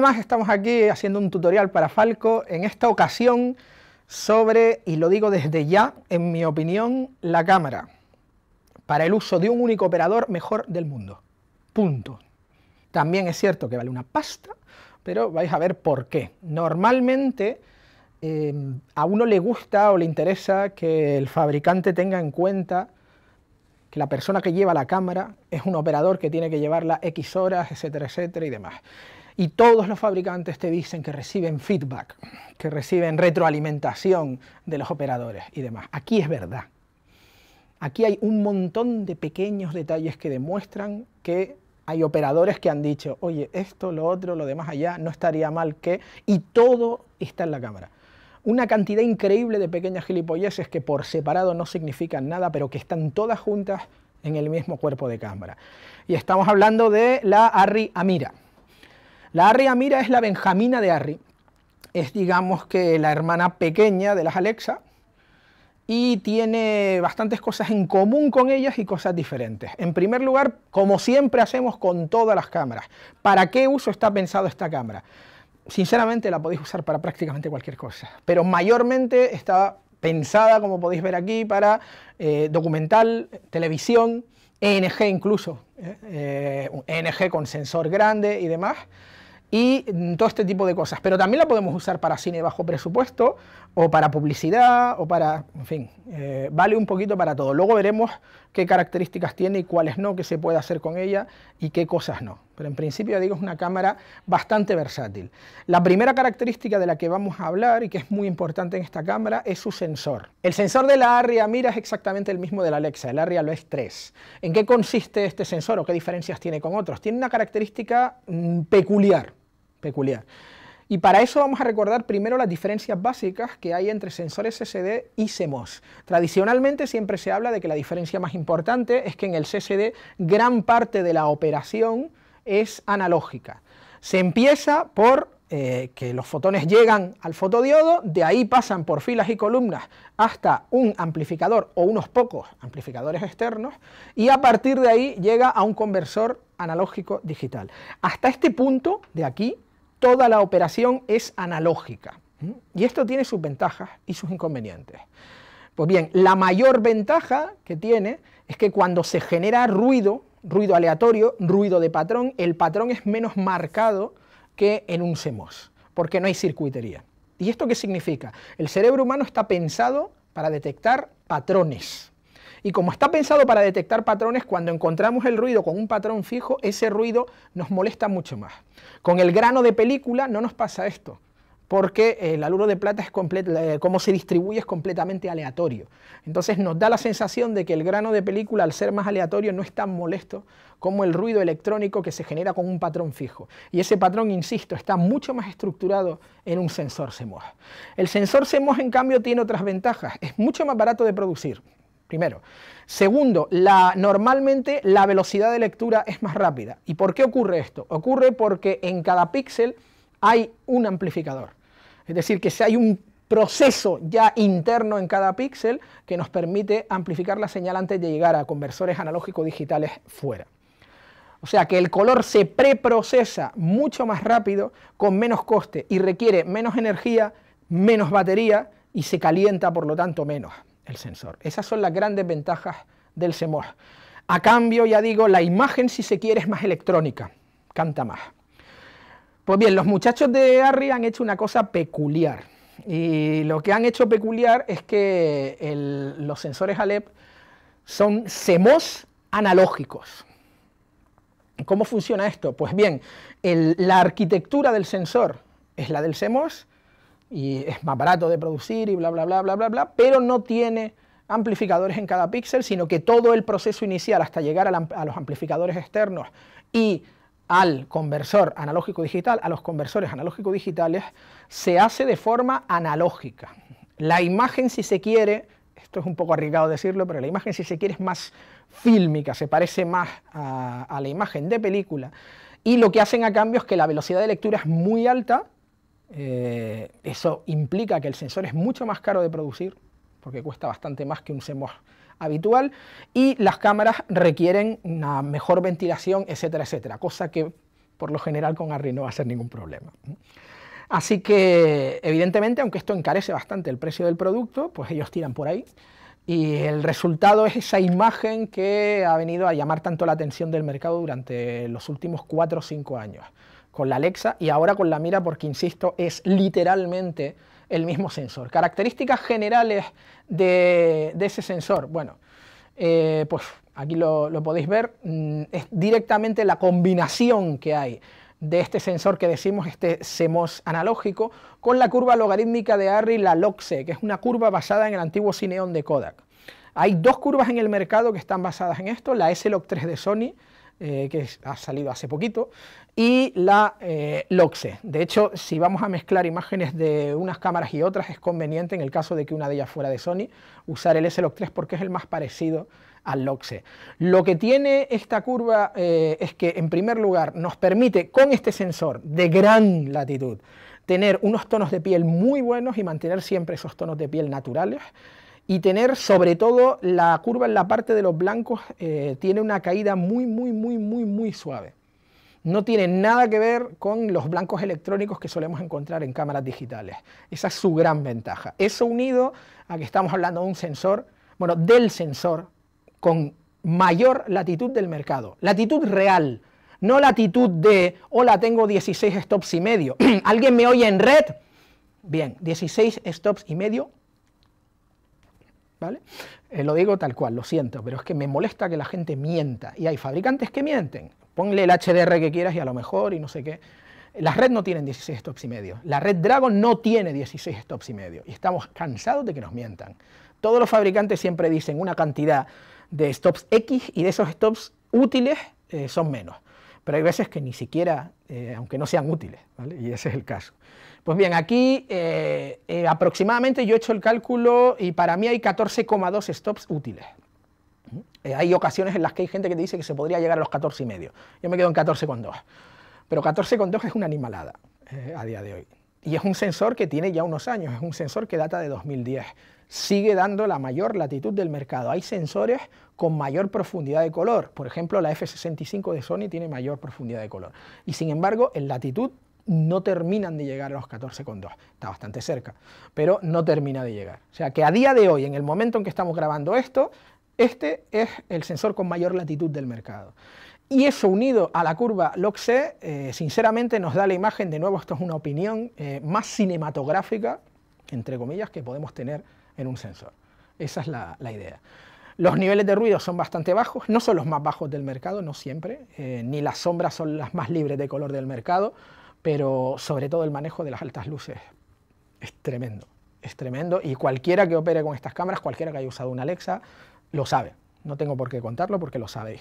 más estamos aquí haciendo un tutorial para Falco, en esta ocasión sobre, y lo digo desde ya, en mi opinión, la cámara para el uso de un único operador mejor del mundo. Punto. También es cierto que vale una pasta, pero vais a ver por qué. Normalmente eh, a uno le gusta o le interesa que el fabricante tenga en cuenta que la persona que lleva la cámara es un operador que tiene que llevarla X horas, etcétera, etcétera y demás y todos los fabricantes te dicen que reciben feedback, que reciben retroalimentación de los operadores y demás. Aquí es verdad. Aquí hay un montón de pequeños detalles que demuestran que hay operadores que han dicho, oye, esto, lo otro, lo demás allá, no estaría mal que... Y todo está en la cámara. Una cantidad increíble de pequeñas gilipolleces que por separado no significan nada, pero que están todas juntas en el mismo cuerpo de cámara. Y estamos hablando de la Arri Amira la Arri Amira es la Benjamina de Arri. Es, digamos, que la hermana pequeña de las Alexa y tiene bastantes cosas en común con ellas y cosas diferentes. En primer lugar, como siempre hacemos con todas las cámaras, ¿para qué uso está pensado esta cámara? Sinceramente la podéis usar para prácticamente cualquier cosa, pero mayormente está pensada, como podéis ver aquí, para eh, documental, televisión, ENG incluso, ENG ¿eh? Eh, e con sensor grande y demás y todo este tipo de cosas. Pero también la podemos usar para cine bajo presupuesto o para publicidad o para, en fin, eh, vale un poquito para todo. Luego veremos qué características tiene y cuáles no, qué se puede hacer con ella y qué cosas no. Pero en principio, digo, es una cámara bastante versátil. La primera característica de la que vamos a hablar y que es muy importante en esta cámara es su sensor. El sensor de la Arria Mira es exactamente el mismo de la Alexa, el Arria es 3. ¿En qué consiste este sensor o qué diferencias tiene con otros? Tiene una característica mm, peculiar, peculiar. Y para eso vamos a recordar primero las diferencias básicas que hay entre sensores CCD y CMOS. Tradicionalmente siempre se habla de que la diferencia más importante es que en el CCD gran parte de la operación es analógica. Se empieza por eh, que los fotones llegan al fotodiodo, de ahí pasan por filas y columnas hasta un amplificador o unos pocos amplificadores externos y a partir de ahí llega a un conversor analógico digital. Hasta este punto de aquí toda la operación es analógica y esto tiene sus ventajas y sus inconvenientes. Pues bien, la mayor ventaja que tiene es que cuando se genera ruido ruido aleatorio, ruido de patrón, el patrón es menos marcado que en un CMOS, porque no hay circuitería. ¿Y esto qué significa? El cerebro humano está pensado para detectar patrones. Y como está pensado para detectar patrones, cuando encontramos el ruido con un patrón fijo, ese ruido nos molesta mucho más. Con el grano de película no nos pasa esto porque el eh, aluro de plata es eh, se distribuye es completamente aleatorio. Entonces nos da la sensación de que el grano de película, al ser más aleatorio, no es tan molesto como el ruido electrónico que se genera con un patrón fijo. Y ese patrón, insisto, está mucho más estructurado en un sensor CMOS. El sensor CMOS, en cambio, tiene otras ventajas. Es mucho más barato de producir. Primero. Segundo, normalmente la velocidad de lectura es más rápida. ¿Y por qué ocurre esto? Ocurre porque en cada píxel hay un amplificador. Es decir, que si hay un proceso ya interno en cada píxel que nos permite amplificar la señal antes de llegar a conversores analógicos digitales fuera. O sea que el color se preprocesa mucho más rápido, con menos coste y requiere menos energía, menos batería y se calienta por lo tanto menos el sensor. Esas son las grandes ventajas del CMOS. A cambio, ya digo, la imagen si se quiere es más electrónica, canta más. Pues bien, los muchachos de Arri han hecho una cosa peculiar. Y lo que han hecho peculiar es que los sensores Alep son CMOS analógicos. ¿Cómo funciona esto? Pues bien, la arquitectura del sensor es la del CMOS y es más barato de producir y bla, bla, bla, bla, bla, bla, pero no tiene amplificadores en cada píxel, sino que todo el proceso inicial hasta llegar a, a los amplificadores externos y al conversor analógico digital, a los conversores analógico digitales, se hace de forma analógica. La imagen, si se quiere, esto es un poco arriesgado decirlo, pero la imagen, si se quiere, es más fílmica, se parece más a, la imagen de película. Y lo que hacen a cambio es que la velocidad de lectura es muy alta, eh, eso implica que el sensor es mucho más caro de producir, porque cuesta bastante más que un CMOS habitual, y las cámaras requieren una mejor ventilación, etcétera, etcétera, cosa que por lo general con Arri no va a ser ningún problema. Así que, evidentemente, aunque esto encarece bastante el precio del producto, pues ellos tiran por ahí. Y el resultado es esa imagen que ha venido a llamar tanto la atención del mercado durante los últimos 4 o 5 años, con la Alexa y ahora con la Mira, porque, insisto, es literalmente el mismo sensor. Características generales de, ese sensor. Bueno, eh, pues aquí lo, podéis ver, mm, es directamente la combinación que hay de este sensor que decimos, este CMOS analógico, con la curva logarítmica de ARRI, la LOXE, que es una curva basada en el antiguo Cineón de Kodak. Hay dos curvas en el mercado que están basadas en esto, la S-Log3 de Sony, eh, que ha salido hace poquito, y la eh, De hecho, si vamos a mezclar imágenes de unas cámaras y otras, es conveniente, en el caso de que una de ellas fuera de Sony, usar el S-Log 3 porque es el más parecido al LOXE. Lo que tiene esta curva eh, es que, en primer lugar, nos permite con este sensor de gran latitud tener unos tonos de piel muy buenos y mantener siempre esos tonos de piel naturales y tener sobre todo la curva en la parte de los blancos eh, tiene una caída muy, muy, muy, muy, muy suave. No tiene nada que ver con los blancos electrónicos que solemos encontrar en cámaras digitales. Esa es su gran ventaja. Eso unido a que estamos hablando de un sensor, bueno, del sensor con mayor latitud del mercado, latitud real, no latitud de, hola, tengo 16 stops y medio. ¿Alguien me oye en red? Bien, 16 stops y medio ¿Vale? Eh, lo digo tal cual, lo siento, pero es que me molesta que la gente mienta. Y hay fabricantes que mienten. Ponle el HDR que quieras y a lo mejor y no sé qué. Las red no tienen 16 stops y medio. La red Dragon no tiene 16 stops y medio. Y estamos cansados de que nos mientan. Todos los fabricantes siempre dicen una cantidad de stops X y de esos stops útiles eh, son menos pero hay veces que ni siquiera, eh, aunque no sean útiles, ¿vale? y ese es el caso. Pues bien, aquí eh, eh, aproximadamente yo he hecho el cálculo y para mí hay 14,2 stops útiles. hay ocasiones en las que hay gente que te dice que se podría llegar a los 14,5. Yo me quedo en 14,2. Pero 14,2 es una animalada a día de hoy. Y es un sensor que tiene ya unos años, es un sensor que data de 2010 sigue dando la mayor latitud del mercado. Hay sensores con mayor profundidad de color. Por ejemplo, la F65 de Sony tiene mayor profundidad de color. Y sin embargo, en latitud no terminan de llegar a los 14,2. Está bastante cerca, pero no termina de llegar. O sea que a día de hoy, en el momento en que estamos grabando esto, este es el sensor con mayor latitud del mercado. Y eso unido a la curva lox c eh, sinceramente nos da la imagen, de nuevo, esto es una opinión eh, más cinematográfica, entre comillas, que podemos tener en un sensor. Esa es la, idea. Los niveles de ruido son bastante bajos, no son los más bajos del mercado, no siempre, eh, ni las sombras son las más libres de color del mercado, pero sobre todo el manejo de las altas luces es tremendo, es tremendo y cualquiera que opere con estas cámaras, cualquiera que haya usado una Alexa, lo sabe. No tengo por qué contarlo porque lo sabéis.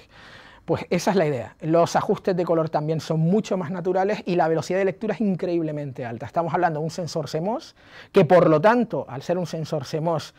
Pues esa es la idea. Los ajustes de color también son mucho más naturales y la velocidad de lectura es increíblemente alta. Estamos hablando de un sensor CMOS que por lo tanto, al ser un sensor CMOS,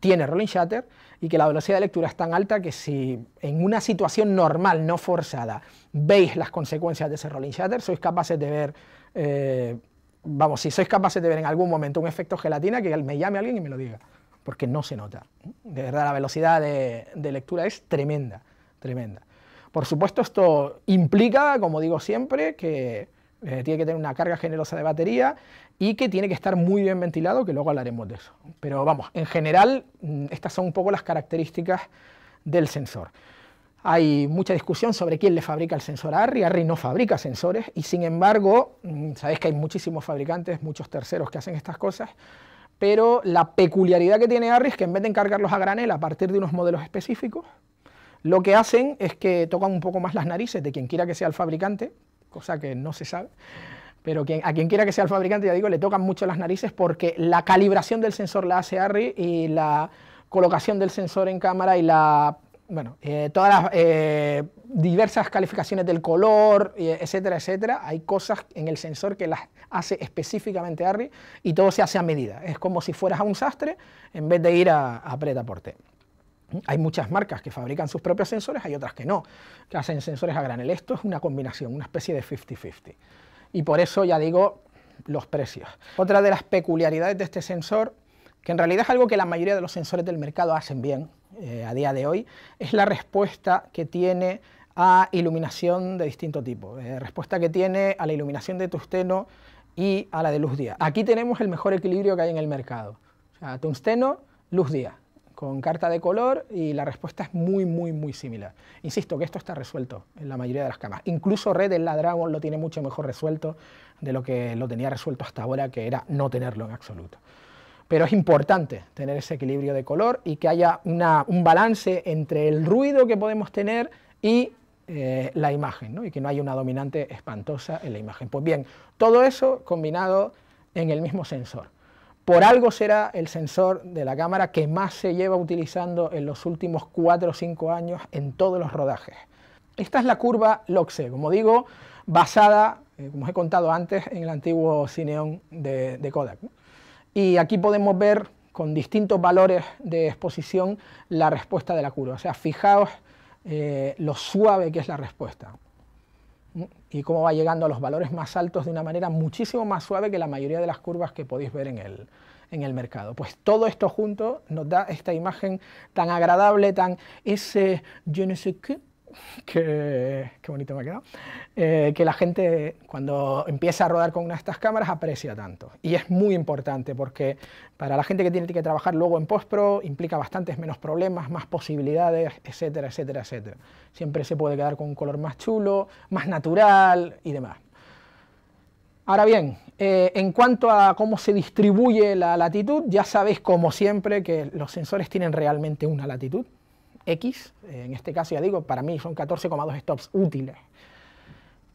tiene rolling shutter y que la velocidad de lectura es tan alta que si en una situación normal, no forzada, veis las consecuencias de ese rolling shutter, sois capaces de ver, eh, vamos, si sois capaces de ver en algún momento un efecto gelatina, que me llame alguien y me lo diga, porque no se nota. De verdad, la velocidad de lectura es tremenda, tremenda. Por supuesto, esto implica, como digo siempre, que eh, tiene que tener una carga generosa de batería y que tiene que estar muy bien ventilado, que luego hablaremos de eso. Pero vamos, en general, mm, estas son un poco las características del sensor. Hay mucha discusión sobre quién le fabrica el sensor a ARRI. ARRI no fabrica sensores y sin embargo, mm, sabéis que hay muchísimos fabricantes, muchos terceros que hacen estas cosas, pero la peculiaridad que tiene ARRI es que en vez de encargarlos a granel a partir de unos modelos específicos, lo que hacen es que tocan un poco más las narices de quien quiera que sea el fabricante, cosa que no se sabe, pero a quien quiera que sea el fabricante, ya digo, le tocan mucho las narices porque la calibración del sensor la hace ARRI y la colocación del sensor en cámara y la bueno, eh, todas las eh, diversas calificaciones del color, eh, etcétera, etcétera, hay cosas en el sensor que las hace específicamente ARRI y todo se hace a medida. Es como si fueras a un sastre en vez de ir a, por té. Hay muchas marcas que fabrican sus propios sensores, hay otras que no, que hacen sensores a granel. Esto es una combinación, una especie de 50-50. Y por eso, ya digo, los precios. Otra de las peculiaridades de este sensor, que en realidad es algo que la mayoría de los sensores del mercado hacen bien eh, a día de hoy, es la respuesta que tiene a iluminación de distinto tipo, eh, respuesta que tiene a la iluminación de tungsteno y a la de luz día. Aquí tenemos el mejor equilibrio que hay en el mercado. O sea, tungsteno, luz día con carta de color y la respuesta es muy, muy, muy similar. Insisto que esto está resuelto en la mayoría de las camas. Incluso Red en la Dragon lo tiene mucho mejor resuelto de lo que lo tenía resuelto hasta ahora, que era no tenerlo en absoluto. Pero es importante tener ese equilibrio de color y que haya un balance entre el ruido que podemos tener y eh, la imagen, y que no haya una dominante espantosa en la imagen. Pues bien, todo eso combinado en el mismo sensor. Por algo será el sensor de la cámara que más se lleva utilizando en los últimos 4 o 5 años en todos los rodajes. Esta es la curva LOXE, como digo, basada, eh, como os he contado antes, en el antiguo Cineón de, Kodak. Y aquí podemos ver con distintos valores de exposición la respuesta de la curva. O sea, fijaos eh, lo suave que es la respuesta y cómo va llegando a los valores más altos de una manera muchísimo más suave que la mayoría de las curvas que podéis ver en el, en el mercado. Pues todo esto junto nos da esta imagen tan agradable, tan ese que, qué bonito me ha eh, que la gente cuando empieza a rodar con una de estas cámaras aprecia tanto. Y es muy importante porque para la gente que tiene que trabajar luego en postpro implica bastantes menos problemas, más posibilidades, etcétera, etcétera, etcétera. Siempre se puede quedar con un color más chulo, más natural y demás. Ahora bien, eh, en cuanto a cómo se distribuye la latitud, ya sabéis como siempre que los sensores tienen realmente una latitud, X, eh, en este caso ya digo, para mí son 14,2 stops útiles.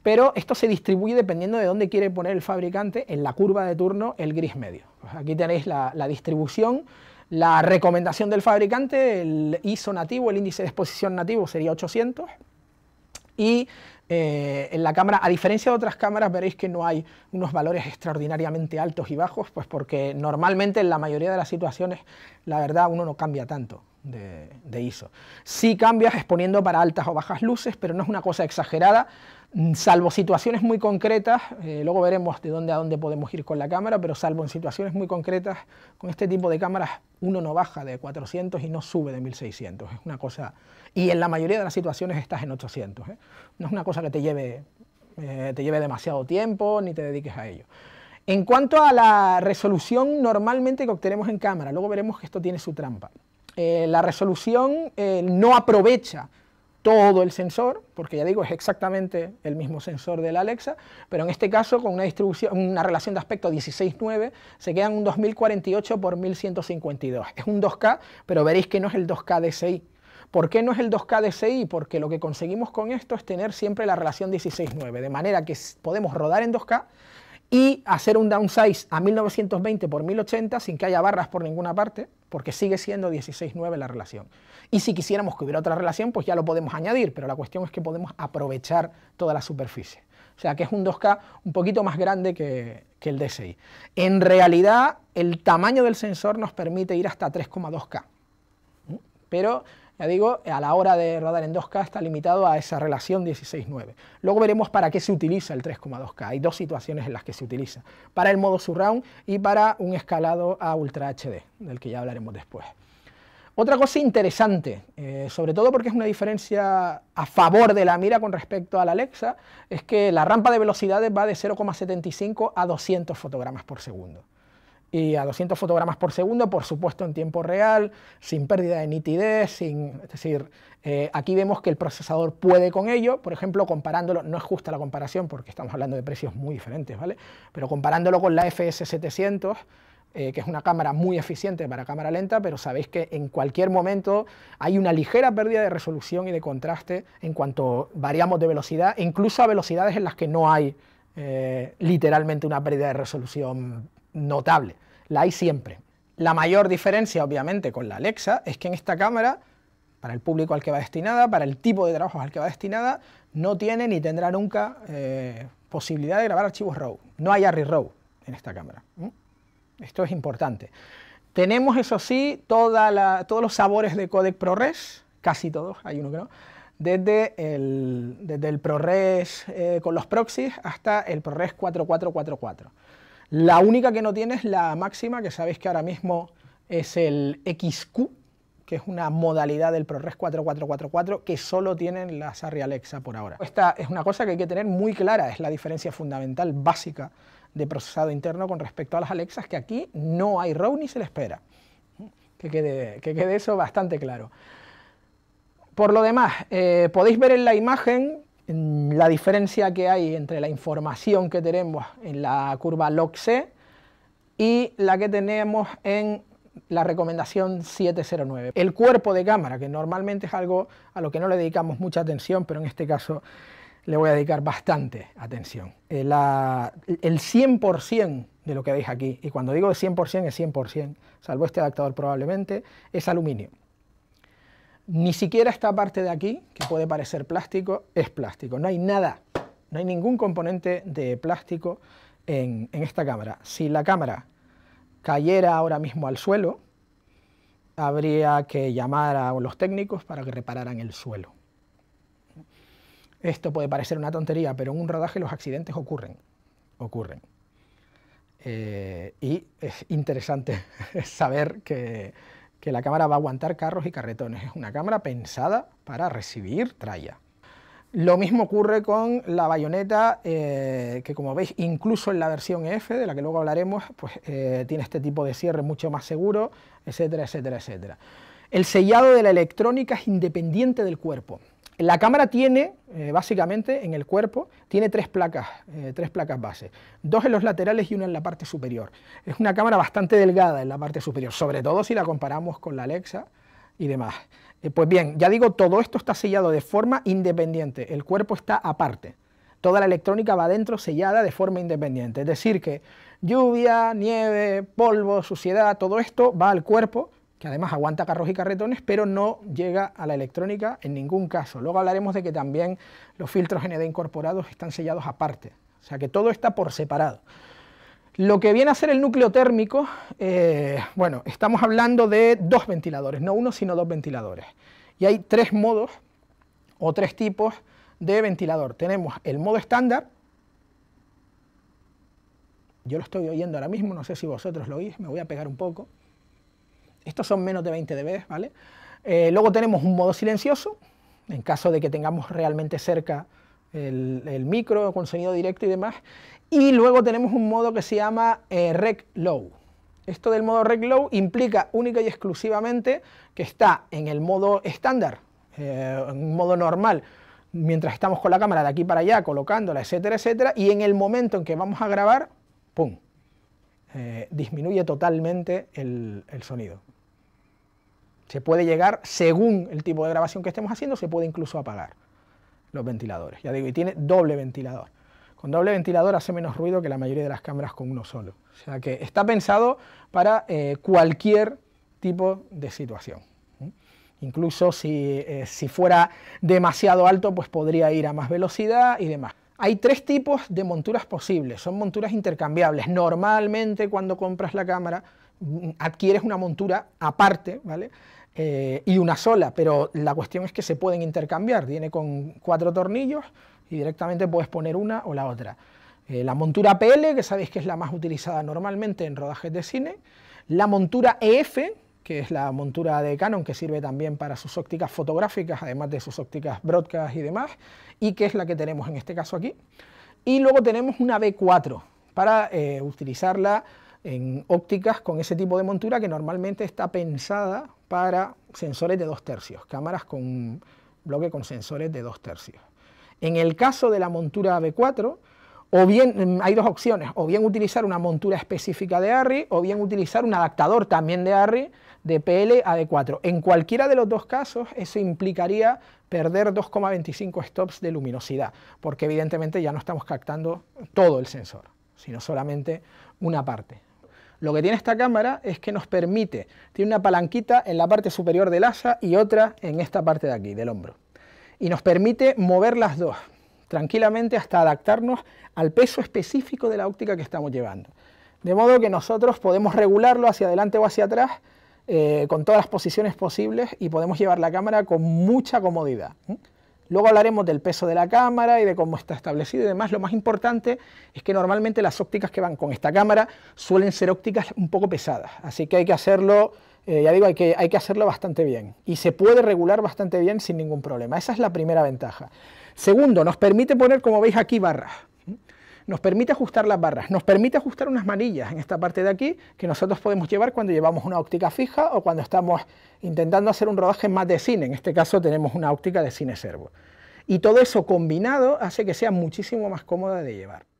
Pero esto se distribuye dependiendo de dónde quiere poner el fabricante en la curva de turno el gris medio. aquí tenéis la, la, distribución, la recomendación del fabricante, el ISO nativo, el índice de exposición nativo sería 800 y eh, en la cámara, a diferencia de otras cámaras, veréis que no hay unos valores extraordinariamente altos y bajos, pues porque normalmente en la mayoría de las situaciones, la verdad, uno no cambia tanto. De, de ISO. Sí cambias exponiendo para altas o bajas luces, pero no es una cosa exagerada, Mm, salvo situaciones muy concretas, eh, luego veremos de dónde a dónde podemos ir con la cámara, pero salvo en situaciones muy concretas, con este tipo de cámaras uno no baja de 400 y no sube de 1600, es una cosa, y en la mayoría de las situaciones estás en 800, ¿eh? no es una cosa que te lleve, eh, te lleve demasiado tiempo ni te dediques a ello. En cuanto a la resolución normalmente que obtenemos en cámara, luego veremos que esto tiene su trampa. la resolución no aprovecha todo el sensor, porque ya digo, es exactamente el mismo sensor de la Alexa, pero en este caso con una, distribución, una relación de aspecto 16.9 se quedan un 2048 por 1152. Es un 2K, pero veréis que no es el 2K DCI. ¿Por qué no es el 2K DCI? Porque lo que conseguimos con esto es tener siempre la relación 16.9, de manera que podemos rodar en 2K, y hacer un downsize a 1920 por 1080 sin que haya barras por ninguna parte, porque sigue siendo 16.9 la relación. Y si quisiéramos que hubiera otra relación, pues ya lo podemos añadir, pero la cuestión es que podemos aprovechar toda la superficie. O sea que es un 2K un poquito más grande que, que el DSI. En realidad, el tamaño del sensor nos permite ir hasta 3,2K. Pero ya digo, a la hora de rodar en 2K está limitado a esa relación 16-9. Luego veremos para qué se utiliza el 3,2K. Hay dos situaciones en las que se utiliza, para el modo surround y para un escalado a Ultra HD, del que ya hablaremos después. Otra cosa interesante, eh, sobre todo porque es una diferencia a favor de la mira con respecto a la Alexa, es que la rampa de velocidades va de 0,75 a 200 fotogramas por segundo y a 200 fotogramas por segundo, por supuesto en tiempo real, sin pérdida de nitidez, sin, es decir, eh, aquí vemos que el procesador puede con ello, por ejemplo, comparándolo, no es justa la comparación porque estamos hablando de precios muy diferentes, ¿vale? Pero comparándolo con la FS700, eh, que es una cámara muy eficiente para cámara lenta, pero sabéis que en cualquier momento hay una ligera pérdida de resolución y de contraste en cuanto variamos de velocidad, incluso a velocidades en las que no hay eh, literalmente una pérdida de resolución notable la hay siempre. La mayor diferencia, obviamente, con la Alexa es que en esta cámara, para el público al que va destinada, para el tipo de trabajo al que va destinada, no tiene ni tendrá nunca eh, posibilidad de grabar archivos RAW. No hay ARRI RAW en esta cámara. Esto es importante. Tenemos, eso sí, todos los sabores de codec ProRes, casi todos, hay uno que no, desde el, ProRes eh, con los proxies hasta el ProRes 4444. La única que no tiene es la máxima, que sabéis que ahora mismo es el XQ, que es una modalidad del ProRes 4444 que solo tienen las Arri Alexa por ahora. Esta es una cosa que hay que tener muy clara, es la diferencia fundamental, básica, de procesado interno con respecto a las Alexas, que aquí no hay RAW ni se le espera. Que quede, eso bastante claro. Por lo demás, eh, podéis ver en la imagen la diferencia que hay entre la información que tenemos en la curva loc c y la que tenemos en la recomendación 709. El cuerpo de cámara, que normalmente es algo a lo que no le dedicamos mucha atención, pero en este caso le voy a dedicar bastante atención. Eh, el, el 100% de lo que veis aquí, y cuando digo 100% es 100%, salvo este adaptador probablemente, es aluminio. Ni siquiera esta parte de aquí, que puede parecer plástico, es plástico. No hay nada, no hay ningún componente de plástico en, esta cámara. Si la cámara cayera ahora mismo al suelo, habría que llamar a los técnicos para que repararan el suelo. Esto puede parecer una tontería, pero en un rodaje los accidentes ocurren, ocurren. Eh, y es interesante saber que, que la cámara va a aguantar carros y carretones. Es una cámara pensada para recibir tralla. Lo mismo ocurre con la bayoneta, eh, que como veis, incluso en la versión F, de la que luego hablaremos, pues eh, tiene este tipo de cierre mucho más seguro, etcétera, etcétera, etcétera. El sellado de la electrónica es independiente del cuerpo. La cámara tiene, eh, básicamente, en el cuerpo, tiene tres placas, eh, tres placas base, dos en los laterales y una en la parte superior. Es una cámara bastante delgada en la parte superior, sobre todo si la comparamos con la Alexa y demás. Eh, pues bien, ya digo, todo esto está sellado de forma independiente, el cuerpo está aparte. Toda la electrónica va adentro sellada de forma independiente, es decir que lluvia, nieve, polvo, suciedad, todo esto va al cuerpo que además aguanta carros y carretones, pero no llega a la electrónica en ningún caso. Luego hablaremos de que también los filtros ND incorporados están sellados aparte, o sea que todo está por separado. Lo que viene a ser el núcleo térmico, eh, bueno, estamos hablando de dos ventiladores, no uno sino dos ventiladores. Y hay tres modos o tres tipos de ventilador. Tenemos el modo estándar, yo lo estoy oyendo ahora mismo, no sé si vosotros lo oís, me voy a pegar un poco. Estos son menos de 20 dB, ¿vale? Eh, luego tenemos un modo silencioso, en caso de que tengamos realmente cerca el, micro con sonido directo y demás. Y luego tenemos un modo que se llama eh, Rec Low. Esto del modo Rec Low implica única y exclusivamente que está en el modo estándar, eh, en modo normal, mientras estamos con la cámara de aquí para allá, colocándola, etcétera, etcétera, y en el momento en que vamos a grabar, ¡pum! Eh, disminuye totalmente el sonido. Se puede llegar, según el tipo de grabación que estemos haciendo, se puede incluso apagar los ventiladores. Ya digo, y tiene doble ventilador. Con doble ventilador hace menos ruido que la mayoría de las cámaras con uno solo. O sea que está pensado para eh, cualquier tipo de situación. Incluso si, eh, si fuera demasiado alto, pues podría ir a más velocidad y demás. Hay tres tipos de monturas posibles, son monturas intercambiables. Normalmente cuando compras la cámara adquieres una montura aparte, ¿vale? Eh, y una sola, pero la cuestión es que se pueden intercambiar, viene con cuatro tornillos y directamente puedes poner una o la otra. Eh, la montura PL, que sabéis que es la más utilizada normalmente en rodajes de cine, la montura EF, que es la montura de Canon que sirve también para sus ópticas fotográficas, además de sus ópticas broadcast y demás, y que es la que tenemos en este caso aquí. Y luego tenemos una B4 para eh, utilizarla en ópticas con ese tipo de montura que normalmente está pensada para sensores de dos tercios, cámaras con bloque con sensores de dos tercios. En el caso de la montura B4, o bien mm, hay dos opciones, o bien utilizar una montura específica de ARRI o bien utilizar un adaptador también de ARRI de PL a 4 En cualquiera de los dos casos eso implicaría perder 2,25 stops de luminosidad, porque evidentemente ya no estamos captando todo el sensor, sino solamente una parte. Lo que tiene esta cámara es que nos permite, tiene una palanquita en la parte superior del asa y otra en esta parte de aquí, del hombro. Y nos permite mover las dos tranquilamente hasta adaptarnos al peso específico de la óptica que estamos llevando. De modo que nosotros podemos regularlo hacia adelante o hacia atrás eh, con todas las posiciones posibles y podemos llevar la cámara con mucha comodidad. Luego hablaremos del peso de la cámara y de cómo está establecido y demás. Lo más importante es que normalmente las ópticas que van con esta cámara suelen ser ópticas un poco pesadas, así que hay que hacerlo, eh, ya digo, hay que, hay que hacerlo bastante bien y se puede regular bastante bien sin ningún problema. Esa es la primera ventaja. Segundo, nos permite poner, como veis aquí, barras nos permite ajustar las barras, nos permite ajustar unas manillas en esta parte de aquí que nosotros podemos llevar cuando llevamos una óptica fija o cuando estamos intentando hacer un rodaje más de cine, en este caso tenemos una óptica de cine servo. Y todo eso combinado hace que sea muchísimo más cómoda de llevar.